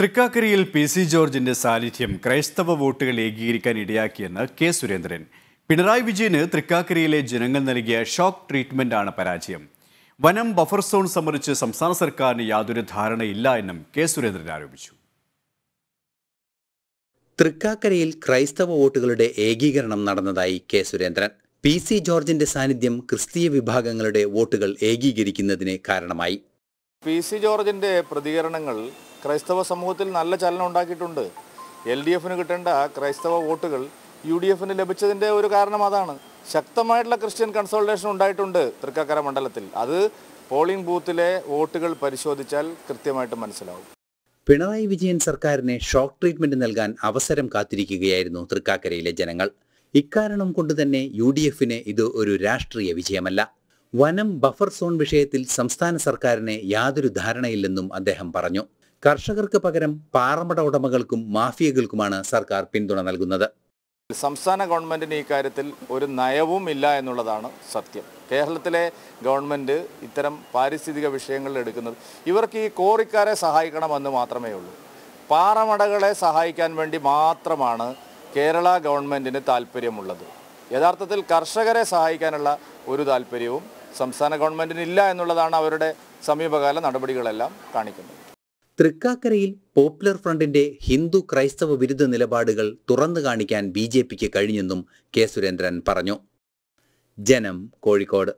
തൃക്കാക്കരയിൽ P C ജോർജിന്റെ സാന്നിധ്യം ക്രൈസ്തവ വോട്ടുകൾ ഏകീകരിക്കാൻ ഇടയാക്കിയെന്ന് കെ സുരേന്ദ്രൻ പിണറായി വിജയന് തൃക്കാക്കരയിലെ ജനങ്ങൾ നൽകിയ ഷോക്ക് ട്രീറ്റ്മെന്റാണ് പരാജയം വനം ബഫർ സോൺ സംബന്ധിച്ച് സംസ്ഥാന സർക്കാരിന് യാതൊരു ധാരണയില്ല എന്നും കെ സുരേന്ദ്രൻ ആരോപിച്ചു തൃക്കാക്കരയിൽ ക്രൈസ്തവ വോട്ടുകളുടെ ഏകീകരണം നടന്നതായി കെ സുരേന്ദ്രൻ പി സി ജോർജിന്റെ സാന്നിധ്യം ക്രിസ്തീയ വിഭാഗങ്ങളുടെ വോട്ടുകൾ ഏകീകരിക്കുന്നതിന് കാരണമായി പി സി ജോർജിന്റെ പ്രതികരണങ്ങൾ ക്രൈസ്തവ സമൂഹത്തിൽ നല്ല ചലനം ഉണ്ടാക്കിയിട്ടുണ്ട് എൽ ഡി എഫിന് കിട്ടേണ്ട ക്രൈസ്തവ വോട്ടുകൾ യു ഡി എഫിന് ലഭിച്ചതിൻ്റെ ഒരു കാരണം അതാണ് ശക്തമായിട്ടുള്ള ക്രിസ്ത്യൻ കൺസൾട്ടേഷൻ ഉണ്ടായിട്ടുണ്ട് തൃക്കാക്കര മണ്ഡലത്തിൽ അത് പോളിംഗ് ബൂത്തിലെ വോട്ടുകൾ പരിശോധിച്ചാൽ കൃത്യമായിട്ട് മനസ്സിലാവും പിണറായി വിജയൻ സർക്കാരിനെ ഷോക്ക് ട്രീറ്റ്മെന്റ് നൽകാൻ അവസരം കാത്തിരിക്കുകയായിരുന്നു തൃക്കാക്കരയിലെ ജനങ്ങൾ ഇക്കാരണം കൊണ്ട് തന്നെ യു ഡി എഫിന് ഇത് ഒരു രാഷ്ട്രീയ വിജയമല്ല വനം ബഫർ സോൺ വിഷയത്തിൽ സംസ്ഥാന സർക്കാരിന് യാതൊരു ധാരണയില്ലെന്നും അദ്ദേഹം പറഞ്ഞു കർഷകർക്ക് പകരം പാറമട ഉടമകൾക്കും മാഫിയകൾക്കുമാണ് സർക്കാർ പിന്തുണ നൽകുന്നത് സംസ്ഥാന ഗവൺമെൻറ്റിന് കാര്യത്തിൽ ഒരു നയവും ഇല്ല എന്നുള്ളതാണ് സത്യം കേരളത്തിലെ ഗവൺമെൻറ് ഇത്തരം പാരിസ്ഥിതിക വിഷയങ്ങളിൽ എടുക്കുന്നത് ഇവർക്ക് ഈ കോറിക്കാരെ സഹായിക്കണമെന്ന് മാത്രമേ ഉള്ളൂ പാറമടകളെ സഹായിക്കാൻ വേണ്ടി മാത്രമാണ് കേരള ഗവൺമെൻറ്റിന് താല്പര്യമുള്ളത് യഥാർത്ഥത്തിൽ കർഷകരെ സഹായിക്കാനുള്ള ഒരു താല്പര്യവും സംസ്ഥാന ഇല്ല എന്നുള്ളതാണ് അവരുടെ സമീപകാല നടപടികളെല്ലാം കാണിക്കുന്നത് തൃക്കാക്കരയിൽ പോപ്പുലർ ഫ്രണ്ടിന്റെ ഹിന്ദു ക്രൈസ്തവ വിരുദ്ധ നിലപാടുകൾ തുറന്നു കാണിക്കാൻ ബി ജെ പിക്ക് കഴിഞ്ഞെന്നും കെ സുരേന്ദ്രൻ പറഞ്ഞു ജനം കോഴിക്കോട്